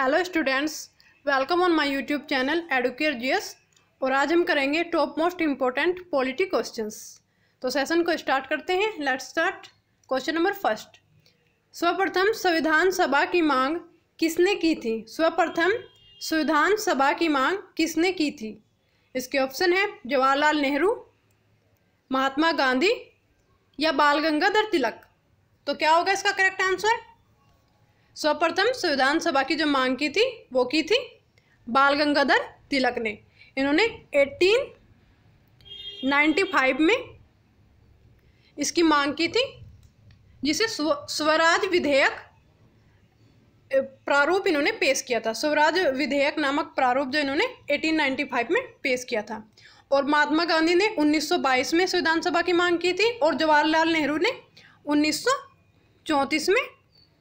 hello students welcome on my YouTube channel Educare GS और आज हम करेंगे top most important polity questions तो सेशन को स्टार्ट करते हैं let's start question number first स्वप्रथम संविधान सभा की मांग किसने की थी स्वप्रथम संविधान सभा की मांग किसने की थी इसके ऑप्शन है जवाहरलाल नेहरू महात्मा गांधी या बाल गंगाधर तिलक तो क्या होगा इसका करेक्ट आंसर सर्वप्रथम संविधान सभा की जो मांग की थी वो की थी बाल गंगाधर तिलक ने इन्होंने 1895 में इसकी मांग की थी जिसे स्व, स्वराज विधेयक प्रारूप इन्होंने पेश किया था स्वराज विधेयक नामक प्रारूप जो इन्होंने 1895 में पेश किया था और महात्मा गांधी ने 1922 में संविधान सभा की मांग की थी और जवाहरलाल नेहरू ने 1934 में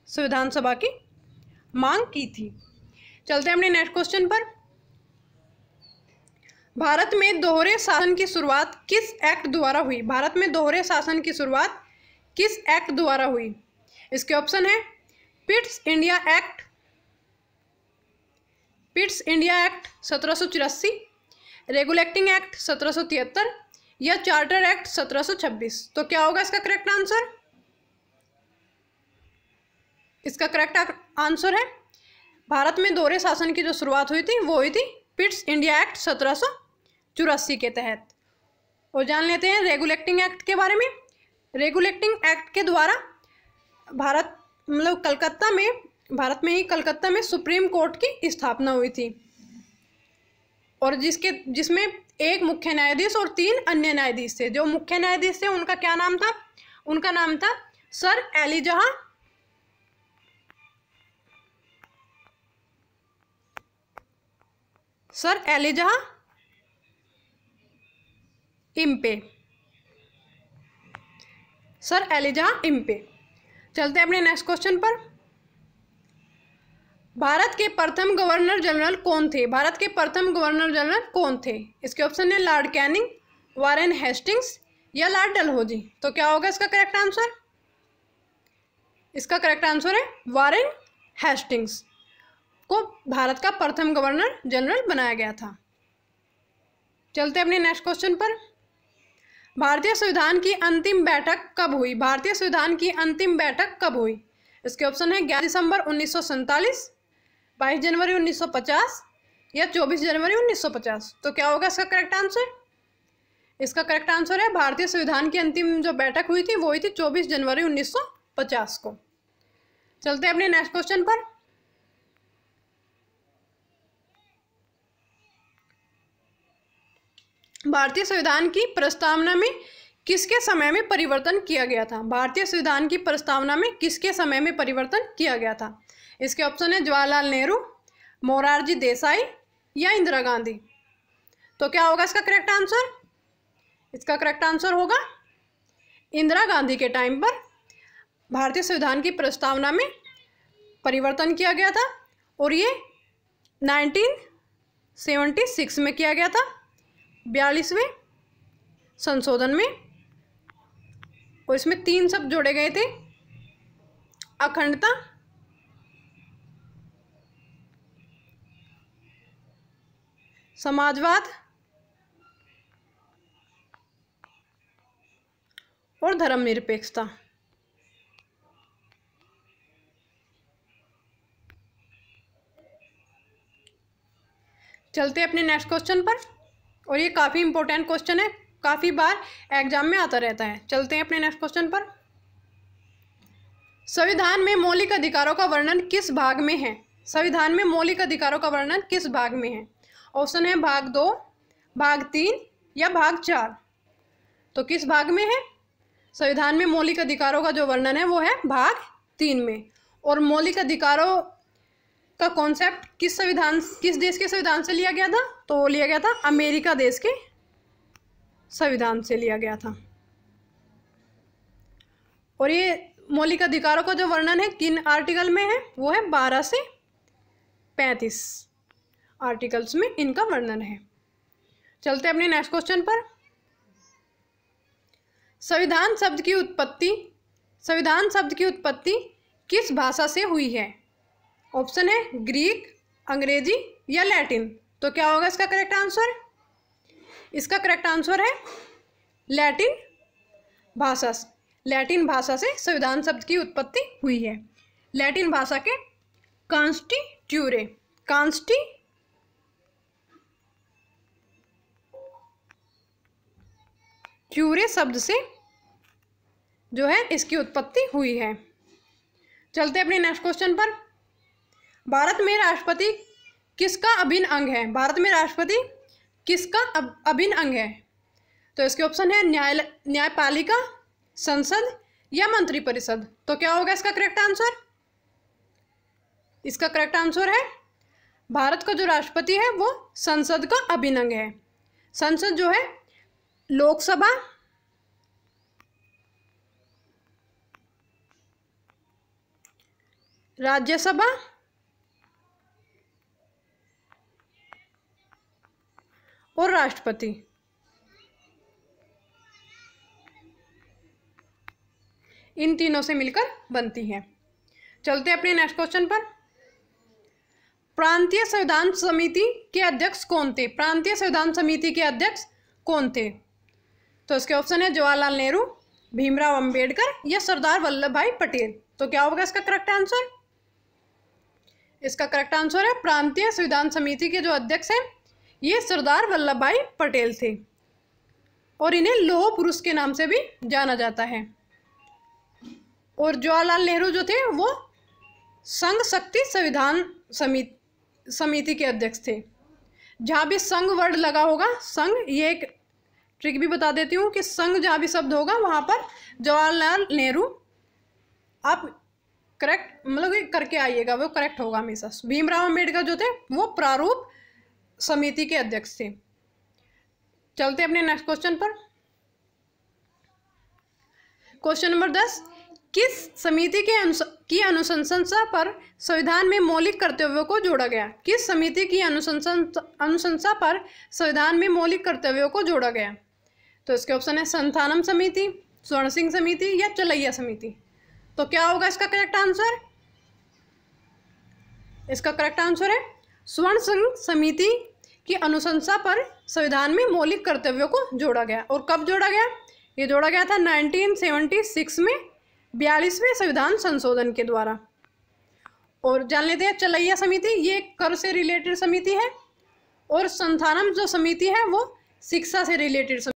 संविधान सभा की मांग की थी चलते हैं अपने नेक्स्ट क्वेश्चन पर भारत में दोहरे शासन की शुरुआत किस एक्ट द्वारा हुई भारत में दोहरे शासन की शुरुआत किस एक्ट द्वारा हुई इसके ऑप्शन है Pitt's India Act Pitt's India Act सत्रह रेगुलेटिंग एक्ट सत्रह या चार्टर एक्ट 1726 तो क्या होगा इसका करेक्ट आंसर इसका करेक्ट आंसर है भारत में दोहरे शासन की जो शुरुआत हुई थी वो हुई थी पिट्स इंडिया एक्ट सत्रह के तहत और जान लेते हैं रेगुलेटिंग एक्ट के बारे में रेगुलेटिंग एक्ट के द्वारा भारत मतलब कलकत्ता में भारत में ही कलकत्ता में सुप्रीम कोर्ट की स्थापना हुई थी और जिसके जिसमें एक मुख्य न्यायाधीश और तीन अन्य न्यायाधीश थे जो मुख्य न्यायाधीश थे उनका क्या नाम था उनका नाम था sir Elijah sir Elijah Impey sir Elijah Impey चलते हैं अपने नेक्स्ट क्वेश्चन पर भारत के प्रथम गवर्नर जनरल कौन थे भारत के प्रथम गवर्नर जनरल कौन थे इसके ऑप्शन है लॉर्ड कैनिंग वारेन हेस्टिंग्स या लॉर्ड डलहौजी तो क्या होगा इसका करेक्ट आंसर इसका करेक्ट आंसर है वारेन हेस्टिंग्स को भारत का प्रथम गवर्नर जनरल बनाया गया था चलते अपने नेक्स्ट क्वेश्चन पर भारतीय संविधान की अंतिम बैठक कब हुई भारतीय संविधान की अंतिम बैठक कब हुई इसके ऑप्शन है ग्यारह दिसंबर उन्नीस सौ बाईस जनवरी उन्नीस या 24 जनवरी 1950 तो क्या होगा इसका करेक्ट आंसर इसका करेक्ट आंसर है भारतीय संविधान की अंतिम जो बैठक हुई थी वो हुई थी 24 जनवरी 1950 को चलते हैं अपने नेक्स्ट क्वेश्चन पर भारतीय संविधान की प्रस्तावना में किसके समय में परिवर्तन किया गया था भारतीय संविधान की प्रस्तावना में किसके समय में परिवर्तन किया गया था इसके ऑप्शन है जवाहरलाल नेहरू मोरारजी देसाई या इंदिरा गांधी तो क्या होगा इसका करेक्ट आंसर इसका करेक्ट आंसर होगा इंदिरा गांधी के टाइम पर भारतीय संविधान की प्रस्तावना में परिवर्तन किया गया था और ये 1976 में किया गया था बयालीसवें संशोधन में और इसमें तीन शब्द जोड़े गए थे अखंडता समाजवाद और धर्मनिरपेक्षता चलते अपने नेक्स्ट क्वेश्चन पर और ये काफ़ी इंपॉर्टेंट क्वेश्चन है काफ़ी बार एग्जाम में आता रहता है चलते हैं अपने नेक्स्ट क्वेश्चन पर संविधान में मौलिक अधिकारों का वर्णन किस भाग में है संविधान में मौलिक अधिकारों का वर्णन किस भाग में है ऑप्शन है भाग दो भाग तीन या भाग चार तो किस भाग में है संविधान में मौलिक अधिकारों का जो वर्णन है वो है भाग तीन में और मौलिक अधिकारों का कॉन्सेप्ट किस संविधान किस देश के संविधान से लिया गया था तो वो लिया गया था अमेरिका देश के संविधान से लिया गया था और ये मौलिक अधिकारों का जो वर्णन है किन आर्टिकल में है वो है बारह से पैंतीस आर्टिकल्स में इनका वर्णन है चलते अपने नेक्स्ट क्वेश्चन पर संविधान शब्द की उत्पत्ति संविधान शब्द की उत्पत्ति किस भाषा से हुई है ऑप्शन है ग्रीक अंग्रेजी या लैटिन तो क्या होगा इसका करेक्ट आंसर इसका करेक्ट आंसर है लैटिन भाषा लैटिन भाषा से संविधान शब्द की उत्पत्ति हुई है लैटिन भाषा के कॉन्स्टिट्यूरे कॉन्स्टी क्यूरे शब्द से जो है इसकी उत्पत्ति हुई है चलते अपने नेक्स्ट क्वेश्चन पर भारत में राष्ट्रपति किसका अभिन्न अंग है भारत में राष्ट्रपति किसका अभिन्न अंग है तो इसके ऑप्शन है न्याय न्यायपालिका संसद या मंत्रिपरिषद तो क्या होगा इसका करेक्ट आंसर इसका करेक्ट आंसर है भारत का जो राष्ट्रपति है वो संसद का अभिन्न अंग है संसद जो है लोकसभा राज्यसभा बृहस्पति इन तीनों से मिलकर बनती है चलते अपने नेक्स्ट क्वेश्चन पर प्रांतीय संविधान समिति के अध्यक्ष कौन थे प्रांतीय संविधान समिति के अध्यक्ष कौन थे तो इसके ऑप्शन है जवाहरलाल नेहरू भीमराव अंबेडकर या सरदार वल्लभ भाई पटेल तो क्या होगा इसका करेक्ट आंसर इसका करेक्ट आंसर है प्रांतीय संविधान समिति के जो अध्यक्ष हैं ये सरदार वल्लभ भाई पटेल थे और इन्हें लोह पुरुष के नाम से भी जाना जाता है और जवाहरलाल नेहरू जो थे वो संघ शक्ति संविधान समिति समिति के अध्यक्ष थे जहाँ भी संघ वर्ड लगा होगा संघ ये एक ट्रिक भी बता देती हूँ कि संघ जहाँ भी शब्द होगा वहाँ पर जवाहरलाल नेहरू आप करेक्ट मतलब करके आइएगा वो करेक्ट होगा हमेशा भीमराव अम्बेडकर जो थे वो प्रारूप समिति के अध्यक्ष थे चलते अपने नेक्स्ट क्वेश्चन पर क्वेश्चन नंबर दस किस समिति के अनुस की अनुशंसा पर संविधान में मौलिक कर्तव्यों को जोड़ा गया किस समिति की अनुशंसा अनुशंसा पर संविधान में मौलिक कर्तव्यों को जोड़ा गया तो इसके ऑप्शन है संथानम समिति स्वर्ण सिंह समिति या चलैया समिति तो क्या होगा इसका करेक्ट आंसर इसका करेक्ट आंसर है स्वर्ण संघ समिति की अनुशंसा पर संविधान में मौलिक कर्तव्यों को जोड़ा गया और कब जोड़ा गया ये जोड़ा गया था 1976 में बयालीसवें संविधान संशोधन के द्वारा और जान लेते हैं चलैया समिति ये कर से रिलेटेड समिति है और संथानम जो समिति है वो शिक्षा से रिलेटेड